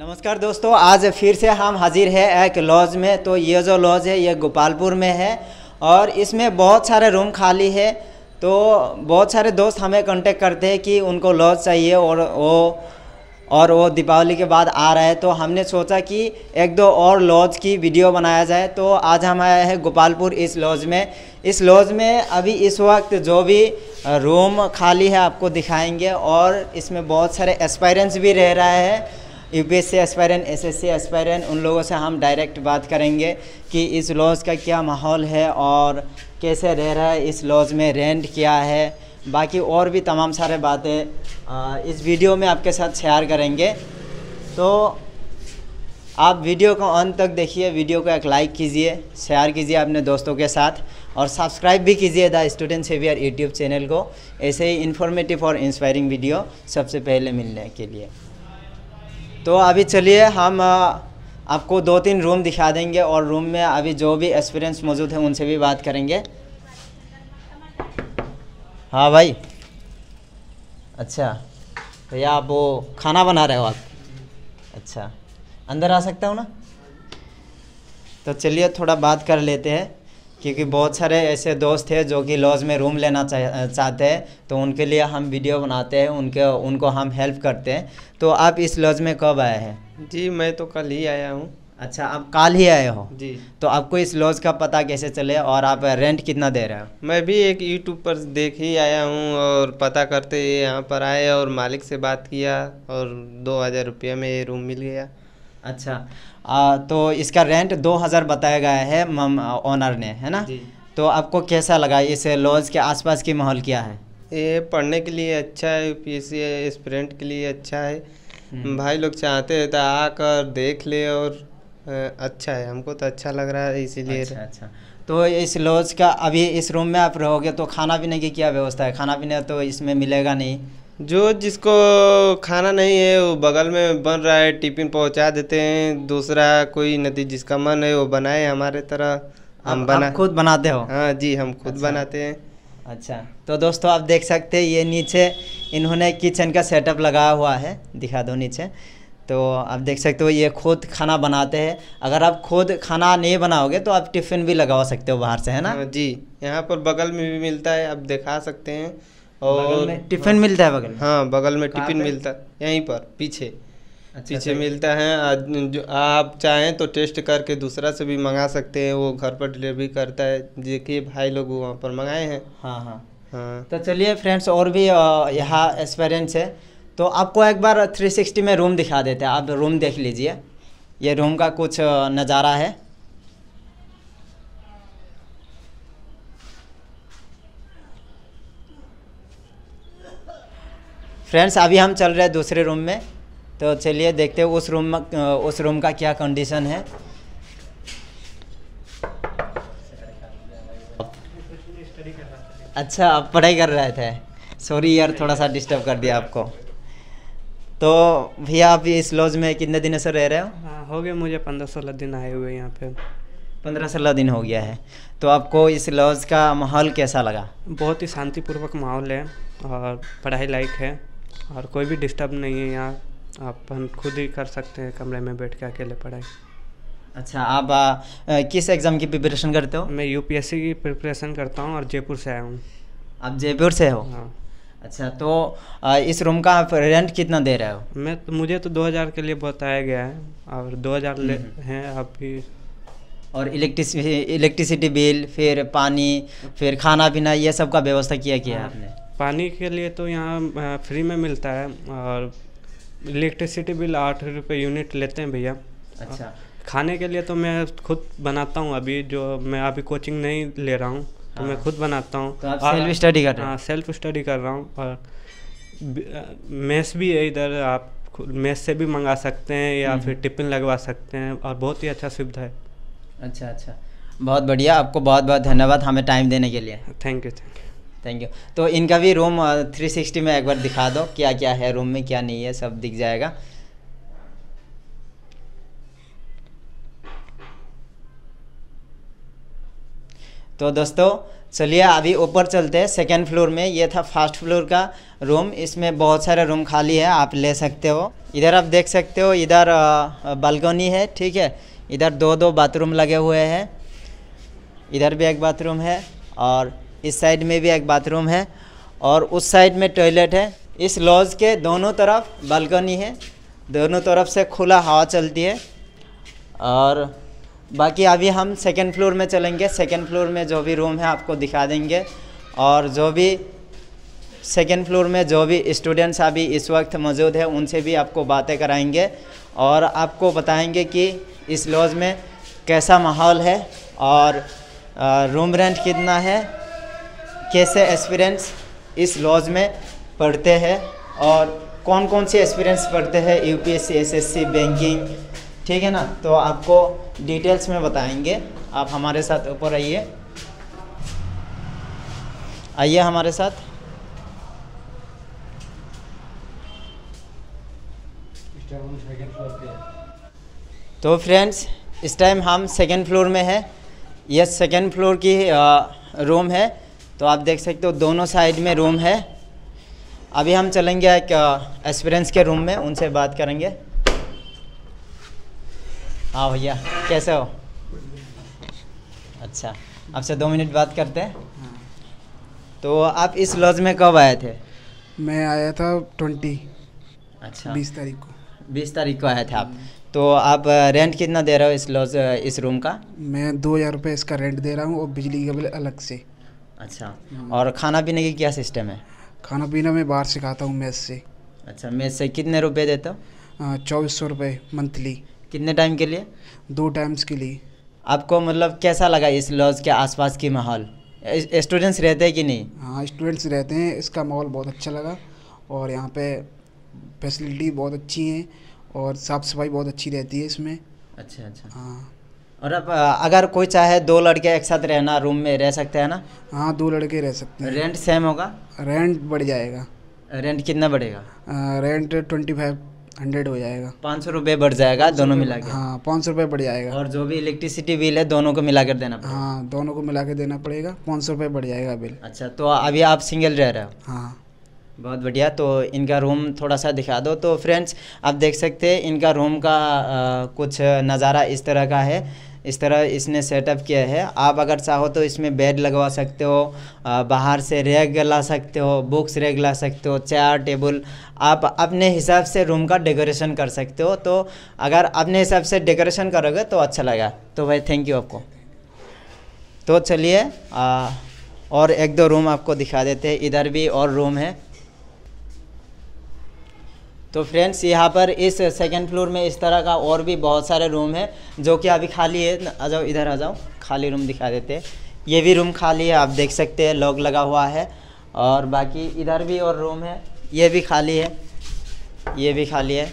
नमस्कार दोस्तों आज फिर से हम हाजिर है एक लॉज में तो ये जो लॉज है ये गोपालपुर में है और इसमें बहुत सारे रूम खाली है तो बहुत सारे दोस्त हमें कांटेक्ट करते हैं कि उनको लॉज चाहिए और वो और वो दीपावली के बाद आ रहा है तो हमने सोचा कि एक दो और लॉज की वीडियो बनाया जाए तो आज हम आया है गोपालपुर इस लॉज में इस लॉज में अभी इस वक्त जो भी रूम खाली है आपको दिखाएंगे और इसमें बहुत सारे एक्सपायरेंस भी रह रहा है U P S C aspirant उन लोगों से हम डायरेक्ट बात करेंगे कि इस लॉज का क्या माहौल है और कैसे रह रहा है इस लॉज में रेंट क्या है बाकी और भी तमाम सारे बातें इस वीडियो में आपके साथ शेयर करेंगे तो आप वीडियो को अंत तक देखिए वीडियो को एक लाइक कीजिए शेयर कीजिए अपने दोस्तों के साथ और सब्सक्राइब भी कीजिए the student saviour YouTube channel को ऐसे ही इन्फॉर्मेटिव और इंस्पायरिंग वीडियो सबसे पहले मिलने के लिए तो अभी चलिए हम आपको दो तीन रूम दिखा देंगे और रूम में अभी जो भी एक्सपीरियंस मौजूद है उनसे भी बात करेंगे हाँ भाई अच्छा भैया तो आप वो खाना बना रहे हो आप अच्छा अंदर आ सकता हूँ ना तो चलिए थोड़ा बात कर लेते हैं क्योंकि बहुत सारे ऐसे दोस्त हैं जो कि लॉज में रूम लेना चाह चाहते हैं तो उनके लिए हम वीडियो बनाते हैं उनके उनको हम हेल्प करते हैं तो आप इस लॉज में कब आए हैं जी मैं तो कल ही आया हूँ अच्छा आप कल ही आए हो जी तो आपको इस लॉज का पता कैसे चले और आप रेंट कितना दे रहे हो मैं भी एक यूट्यूब पर देख ही आया हूँ और पता करते यहाँ पर आए और मालिक से बात किया और दो हज़ार रुपये में ये रूम मिल गया अच्छा आ, तो इसका रेंट दो हज़ार बताया गया है ऑनर ने है ना तो आपको कैसा लगा इस लॉज के आसपास की माहौल क्या है ये पढ़ने के लिए अच्छा है पी एस स्प्रेंट के लिए अच्छा है हम्म। भाई लोग चाहते हैं तो आकर देख ले और अच्छा है हमको तो अच्छा लग रहा है इसीलिए अच्छा, अच्छा तो इस लॉज का अभी इस रूम में आप रहोगे तो खाना पीने की क्या व्यवस्था है खाना पीना तो इसमें मिलेगा नहीं जो जिसको खाना नहीं है वो बगल में बन रहा है टिफिन पहुंचा देते हैं दूसरा कोई नदी जिसका मन है वो बनाए हमारे तरह हम बना खुद बनाते हो हाँ जी हम खुद अच्छा। बनाते हैं अच्छा तो दोस्तों आप देख सकते हैं ये नीचे इन्होंने किचन का सेटअप लगाया हुआ है दिखा दो नीचे तो आप देख सकते हो ये खुद खाना बनाते हैं अगर आप खुद खाना नहीं बनाओगे तो आप टिफ़िन भी लगा सकते हो बाहर से है ना हाँ जी यहाँ पर बगल में भी मिलता है आप दिखा सकते हैं और टिफिन हाँ, मिलता है बगल में हाँ बगल में टिफिन मिलता है यहीं पर पीछे अच्छा पीछे मिलता है जो आप चाहें तो टेस्ट करके दूसरा से भी मंगा सकते हैं वो घर पर डिलीवरी करता है देखिए भाई लोग वहाँ पर मंगाए हैं हाँ हाँ हाँ तो चलिए फ्रेंड्स और भी यहाँ एक्सपीरियंस है तो आपको एक बार 360 में रूम दिखा देते हैं आप रूम देख लीजिए ये रूम का कुछ नज़ारा है फ्रेंड्स अभी हम चल रहे हैं दूसरे रूम में तो चलिए देखते हैं उस रूम उस रूम का क्या कंडीशन है अच्छा आप पढ़ाई कर रहे थे सॉरी यार थोड़ा सा डिस्टर्ब कर दिया आपको तो भैया आप इस लॉज में कितने दिनों से रह रहे हो हाँ, हो गए मुझे पंद्रह सोलह दिन आए हुए यहाँ पे पंद्रह सोलह दिन हो गया है तो आपको इस लॉज का माहौल कैसा लगा बहुत ही शांतिपूर्वक माहौल है और पढ़ाई लायक है और कोई भी डिस्टर्ब नहीं है यहाँ आप खुद ही कर सकते हैं कमरे में बैठ के अकेले पढ़ाई अच्छा आप आ, किस एग्ज़ाम की प्रिपरेशन करते हो मैं यूपीएससी की प्रिपरेशन करता हूँ और जयपुर से आया हूँ आप जयपुर से हो हाँ अच्छा तो आ, इस रूम का आप रेंट कितना दे रहे हो मैं तो मुझे तो 2000 के लिए बताया गया है और 2000 ले हम्म। हैं अभी और इलेक्ट्रिस इलेक्ट्रिसिटी बिल फिर पानी फिर खाना पीना ये सब का व्यवस्था किया किया हाँ। आपने पानी के लिए तो यहाँ फ्री में मिलता है और इलेक्ट्रिसिटी बिल आठ रुपये यूनिट लेते हैं भैया अच्छा खाने के लिए तो मैं खुद बनाता हूँ अभी जो मैं अभी कोचिंग नहीं ले रहा हूँ तो मैं हाँ। खुद बनाता हूँ सेल्फ तो स्टडी कर हाँ सेल्फ स्टडी कर रहा हूँ और मेस भी है इधर आप मेस से भी मंगा सकते हैं या हम्म। फिर टिफिन लगवा सकते हैं और बहुत ही अच्छा सुविधा है अच्छा अच्छा बहुत बढ़िया आपको बहुत बहुत धन्यवाद हमें टाइम देने के लिए thank you thank you thank you तो इनका भी रूम 360 uh, में एक बार दिखा दो क्या क्या है रूम में क्या नहीं है सब दिख जाएगा तो दोस्तों चलिए अभी ऊपर चलते हैं सेकेंड फ्लोर में ये था फर्स्ट फ्लोर का रूम इसमें बहुत सारे रूम खाली है आप ले सकते हो इधर आप देख सकते हो इधर बालकनी uh, है ठीक है इधर दो दो बाथरूम लगे हुए हैं इधर भी एक बाथरूम है और इस साइड में भी एक बाथरूम है और उस साइड में टॉयलेट है इस लॉज के दोनों तरफ बालकनी है दोनों तरफ से खुला हवा चलती है और बाकी अभी हम सेकेंड फ्लोर में चलेंगे सेकेंड फ्लोर में जो भी रूम है आपको दिखा देंगे और जो भी सेकेंड फ्लोर में जो भी स्टूडेंट्स अभी इस वक्त मौजूद है उनसे भी आपको बातें कराएंगे और आपको बताएंगे कि इस लॉज में कैसा माहौल है और रूम रेंट कितना है कैसे एक्सपीरियंस इस लॉज में पढ़ते हैं और कौन कौन से एक्सपीरियंस पढ़ते हैं यूपीएससी एसएससी बैंकिंग ठीक है ना तो आपको डिटेल्स में बताएंगे आप हमारे साथ ऊपर आइए आइए हमारे साथ तो फ्रेंड्स इस टाइम हम सेकेंड फ्लोर में हैं यह सेकेंड फ्लोर की रूम uh, है तो आप देख सकते हो दोनों साइड में रूम है अभी हम चलेंगे एक एक्सपीरियंस के रूम में उनसे बात करेंगे हाँ भैया कैसे हो अच्छा आपसे दो मिनट बात करते हैं तो आप इस लॉज में कब आए थे मैं आया था ट्वेंटी अच्छा बीस तारीख को बीस तारीख को आया था आप तो आप रेंट कितना दे रहे हो इस लॉज इस रूम का मैं दो हज़ार रुपये इसका रेंट दे रहा हूँ और बिजली का बिल अलग से अच्छा हम्म। और खाना पीने की क्या सिस्टम है खाना पीना मैं बाहर से खाता हूँ मेस से अच्छा मेस से कितने रुपए देता हूँ चौबीस सौ रुपये मंथली कितने टाइम के लिए दो टाइम्स के लिए आपको मतलब कैसा लगा इस लॉज के आसपास की माहौल स्टूडेंट्स रहते हैं कि नहीं हाँ स्टूडेंट्स रहते हैं इसका माहौल बहुत अच्छा लगा और यहाँ पे फैसिलिटी बहुत अच्छी है और साफ़ सफाई बहुत अच्छी रहती है इसमें अच्छा अच्छा हाँ और अब अगर कोई चाहे दो लड़के एक साथ रहना रूम में रह सकते हैं ना हाँ दो लड़के रह सकते हैं रेंट सेम होगा रेंट बढ़ जाएगा रेंट कितना बढ़ेगा रेंट ट्वेंटी फाइव हंड्रेड हो जाएगा पाँच सौ रुपये बढ़ जाएगा दोनों मिला के हाँ पाँच सौ रुपये बढ़ जाएगा और जो भी इलेक्ट्रिसिटी बिल है दोनों को मिला कर देना पड़ेगा हाँ दोनों को मिला के देना पड़ेगा पाँच सौ रुपये बढ़ जाएगा बिल अच्छा तो अभी आप सिंगल रह रहे हो हाँ बहुत बढ़िया तो इनका रूम थोड़ा सा दिखा दो तो फ्रेंड्स आप देख सकते हैं इनका रूम का आ, कुछ नज़ारा इस तरह का है इस तरह इसने सेटअप किया है आप अगर चाहो तो इसमें बेड लगवा सकते हो बाहर से रैग ला सकते हो बुक्स रैग ला सकते हो चेयर टेबल आप अपने हिसाब से रूम का डेकोरेशन कर सकते हो तो अगर अपने हिसाब से डेकोरेशन करोगे तो अच्छा लगा तो भाई थैंक यू आपको तो चलिए और एक दो रूम आपको दिखा देते हैं इधर भी और रूम है तो फ्रेंड्स यहाँ पर इस सेकेंड फ्लोर में इस तरह का और भी बहुत सारे रूम है जो कि अभी खाली है आ जाओ इधर आ जाओ खाली रूम दिखा देते हैं ये भी रूम खाली है आप देख सकते हैं लॉक लगा हुआ है और बाकी इधर भी और रूम है ये भी खाली है ये भी खाली है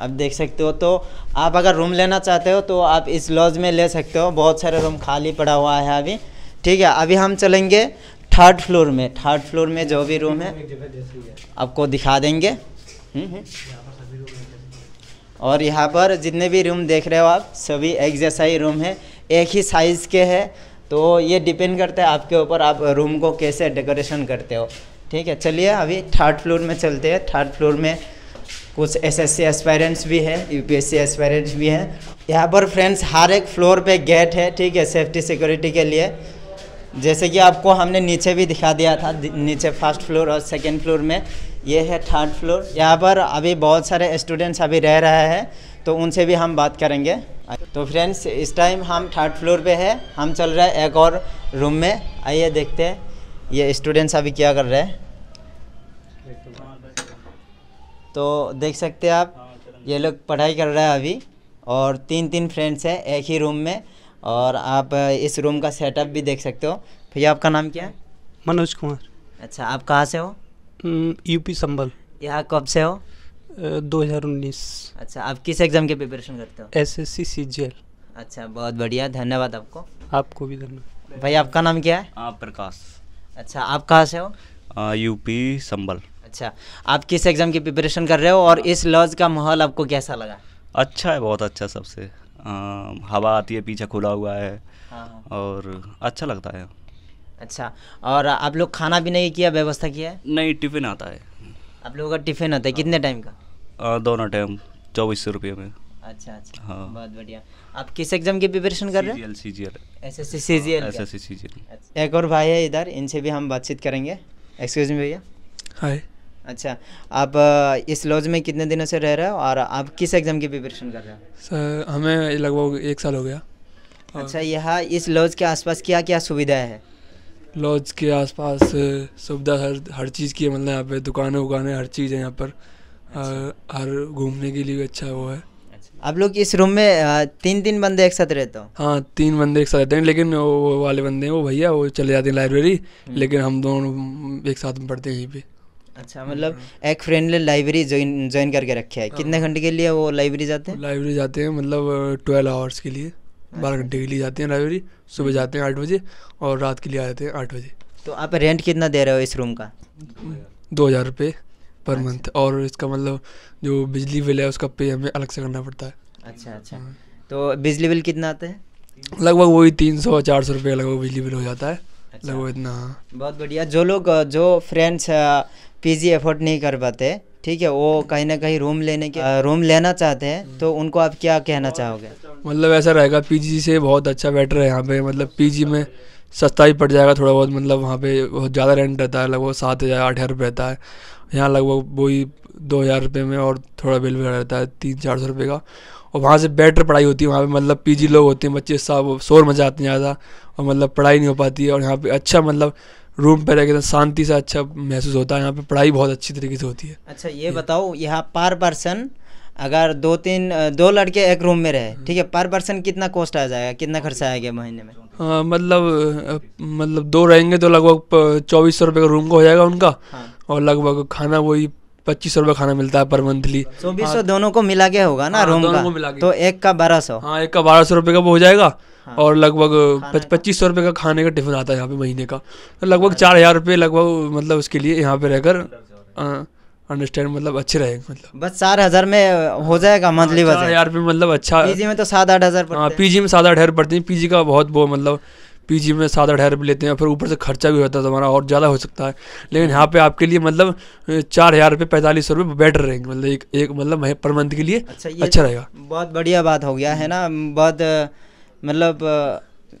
आप देख सकते हो तो आप अगर रूम लेना चाहते हो तो आप इस लॉज में ले सकते हो बहुत सारे रूम खाली पड़ा हुआ है अभी ठीक है अभी हम चलेंगे थर्ड फ्लोर में थर्ड फ्लोर में जो भी रूम है आपको दिखा देंगे हम्म, हम्म। और यहाँ पर जितने भी रूम देख रहे हो आप सभी एक जैसा ही रूम है एक ही साइज़ के है तो ये डिपेंड करता है आपके ऊपर आप रूम को कैसे डेकोरेशन करते हो ठीक है चलिए अभी थर्ड फ्लोर में चलते हैं थर्ड फ्लोर में कुछ एसएससी एस्पायरेंट्स भी हैं यूपीएससी एस्पायरेंट्स भी हैं यहाँ पर फ्रेंड्स हर एक फ्लोर पे गेट है ठीक है सेफ्टी सिक्योरिटी के लिए जैसे कि आपको हमने नीचे भी दिखा दिया था नीचे फर्स्ट फ्लोर और सेकेंड फ्लोर में ये है थर्ड फ्लोर यहाँ पर अभी बहुत सारे स्टूडेंट्स अभी रह रहे हैं तो उनसे भी हम बात करेंगे तो फ्रेंड्स इस टाइम हम थर्ड फ्लोर पे हैं हम चल रहे हैं एक और रूम में आइए देखते हैं ये स्टूडेंट्स अभी क्या कर रहे हैं तो देख सकते हैं आप ये लोग पढ़ाई कर रहे हैं अभी और तीन तीन फ्रेंड्स हैं एक ही रूम में और आप इस रूम का सेटअप भी देख सकते हो भैया आपका नाम क्या है मनोज कुमार अच्छा आप कहाँ से हो हम्म, यूपी संभल यहाँ कब से हो दो हज़ार उन्नीस अच्छा आप किस एग्ज़ाम के प्रिपरेशन करते हो S S C C G L अच्छा बहुत बढ़िया धन्यवाद आपको आपको भी धन्यवाद भाई आपका नाम क्या है आप प्रकाश अच्छा आप कहाँ से हो यूपी संभल अच्छा आप किस एग्ज़ाम की प्रिपरेशन कर रहे हो और इस लॉज का माहौल आपको कैसा लगा अच्छा है बहुत अच्छा सबसे हवा आती है पीछे खुला हुआ है हाँ, हाँ। और अच्छा लगता है अच्छा और आप लोग खाना भी नहीं किया व्यवस्था किया है नहीं टिफ़िन आता है आप लोगों का टिफ़िन आता है कितने हाँ। टाइम का दोनों टाइम चौबीस सौ रुपये में अच्छा अच्छा हाँ बहुत बढ़िया आप किस एग्जाम की प्रिपरेशन कर रहे हैं एक और भाई है इधर इनसे भी हम बातचीत करेंगे एक्सक्यूज मी भैया हाय अच्छा आप इस लॉज में कितने दिनों से रह रहे हो और आप किस एग्ज़ाम की प्रिपरेशन कर रहे हो सर हमें लगभग एक साल हो गया अच्छा यहाँ इस लॉज के आसपास क्या क्या सुविधाएं हैं लॉज के आसपास सुविधा हर हर चीज़ की है मतलब यहाँ पे दुकानें उगाने हर चीज़ है यहाँ पर अच्छा। हर घूमने के लिए अच्छा वो है अच्छा। आप लोग इस रूम में तीन तीन बंदे एक साथ रहते हो हाँ तीन बंदे एक साथ रहते हैं लेकिन वो वाले बंदे हैं वो भैया वो चले जाते हैं लाइब्रेरी हम्म। लेकिन हम दोनों एक साथ में पढ़ते हैं यहीं पे अच्छा मतलब एक फ्रेंड ने लाइब्रेरी ज्वाइन करके रखा है हाँ। कितने घंटे के लिए वो लाइब्रेरी जाते हैं लाइब्रेरी जाते हैं मतलब ट्वेल्व आवर्स के लिए बारह अच्छा। घंटे के लिए जाते हैं लाइब्रेरी सुबह हम्म। जाते हैं आठ बजे और रात के लिए आ जाते हैं आठ बजे तो आप रेंट कितना दे रहे हो इस रूम का दो हज़ार रुपये पर मंथ अच्छा। और इसका मतलब जो बिजली बिल है उसका पे हमें अलग से करना पड़ता है अच्छा अच्छा हाँ। तो बिजली बिल कितना आता है लगभग वही तीन सौ चार सौ रुपये लगभग बिजली बिल हो जाता है अच्छा। बहुत बढ़िया जो लोग जो फ्रेंड्स पीजी एफोर्ड नहीं कर पाते ठीक है वो कहीं ना कहीं रूम लेने के रूम लेना चाहते हैं हम्म। तो उनको आप क्या कहना चाहोगे मतलब ऐसा रहेगा पीजी से बहुत अच्छा बेटर है यहाँ पे मतलब पीजी में सस्ता ही पड़ जाएगा थोड़ा बहुत मतलब वहाँ पे बहुत ज़्यादा रेंट रहता है लगभग सात हज़ार आठ हज़ार रुपये रहता है यहाँ लगभग वही दो हज़ार रुपये में और थोड़ा बिल भी रहता है तीन चार सौ रुपये का और वहाँ से बेटर पढ़ाई होती है वहाँ पे मतलब पीजी लोग होते हैं बच्चे सब शोर मजा आते हैं ज़्यादा और मतलब पढ़ाई नहीं हो पाती है और यहाँ पे अच्छा मतलब रूम पर रहकर शांति से अच्छा महसूस होता है यहाँ पे पढ़ाई बहुत अच्छी तरीके से होती है अच्छा ये, ये। बताओ यहाँ पर पर्सन अगर दो तीन दो लड़के एक रूम में रहे ठीक है पर पर्सन कितना कॉस्ट आ जाएगा कितना खर्चा आएगा महीने में आ, मतलब मतलब दो रहेंगे तो लगभग चौबीस सौ रुपये का रूम का हो जाएगा उनका हाँ। और लगभग खाना वही पच्चीस सौ रुपये खाना मिलता है पर मंथली चौबीस सौ हाँ। दोनों को मिला के होगा ना रूम हाँ, का को मिला तो एक का बारह सौ हाँ एक का बारह सौ रुपये का वो हो जाएगा हाँ, और लगभग पच्चीस सौ रुपये का खाने का टिफिन आता है यहाँ पे महीने का लगभग चार हज़ार रुपये लगभग मतलब उसके लिए यहाँ पे रहकर अंडरस्टैंड मतलब अच्छे रहे मतलब बस चार हज़ार में हो जाएगा मंथली बस यार भी मतलब अच्छा पीजी में तो सात आठ हज़ार हाँ पी जी में सात आठ हज़ार पड़ती है जी का बहुत वो मतलब पीजी में सात आठ हज़ार रुपये लेते हैं फिर ऊपर से खर्चा भी होता है हमारा और ज़्यादा हो सकता है लेकिन यहाँ पे आपके लिए मतलब चार हज़ार रुपये पैंतालीस सौ रुपये बेटर रहेंगे मतलब एक एक मतलब पर मंथ के लिए अच्छा, अच्छा रहेगा बहुत बढ़िया बात हो गया है ना बहुत मतलब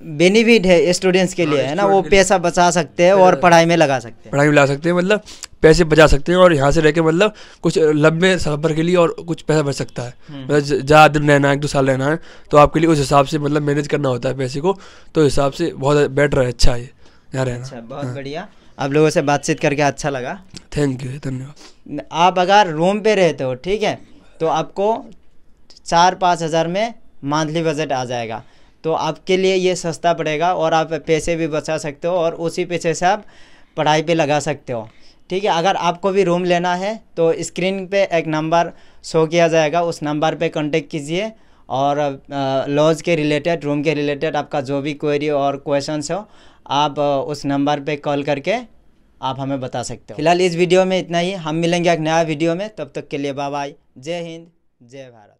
बेनिफिट है स्टूडेंट्स के हाँ, लिए है ना वो पैसा बचा सकते हैं और पढ़ाई में लगा सकते हैं पढ़ाई में लगा सकते हैं मतलब पैसे बचा सकते हैं और यहाँ से रह के मतलब कुछ लंबे सफ़र के लिए और कुछ पैसा बच सकता है हम्म। मतलब ज़्यादा दिन रहना है एक दो साल रहना है तो आपके लिए उस हिसाब से मतलब मैनेज करना होता है पैसे को तो हिसाब से बहुत बेटर है अच्छा है यहाँ रहना अच्छा बहुत हाँ। बढ़िया आप लोगों से बातचीत करके अच्छा लगा थैंक यू धन्यवाद आप अगर रूम पे रहते हो ठीक है तो आपको चार पाँच हज़ार में मंथली बजट आ जाएगा तो आपके लिए ये सस्ता पड़ेगा और आप पैसे भी बचा सकते हो और उसी पैसे से आप पढ़ाई पे लगा सकते हो ठीक है अगर आपको भी रूम लेना है तो स्क्रीन पे एक नंबर शो किया जाएगा उस नंबर पे कांटेक्ट कीजिए और लॉज के रिलेटेड रूम के रिलेटेड आपका जो भी क्वेरी और क्वेश्चंस हो आप उस नंबर पे कॉल करके आप हमें बता सकते हो फिलहाल इस वीडियो में इतना ही हम मिलेंगे एक नया वीडियो में तब तक के लिए बाय जय हिंद जय भारत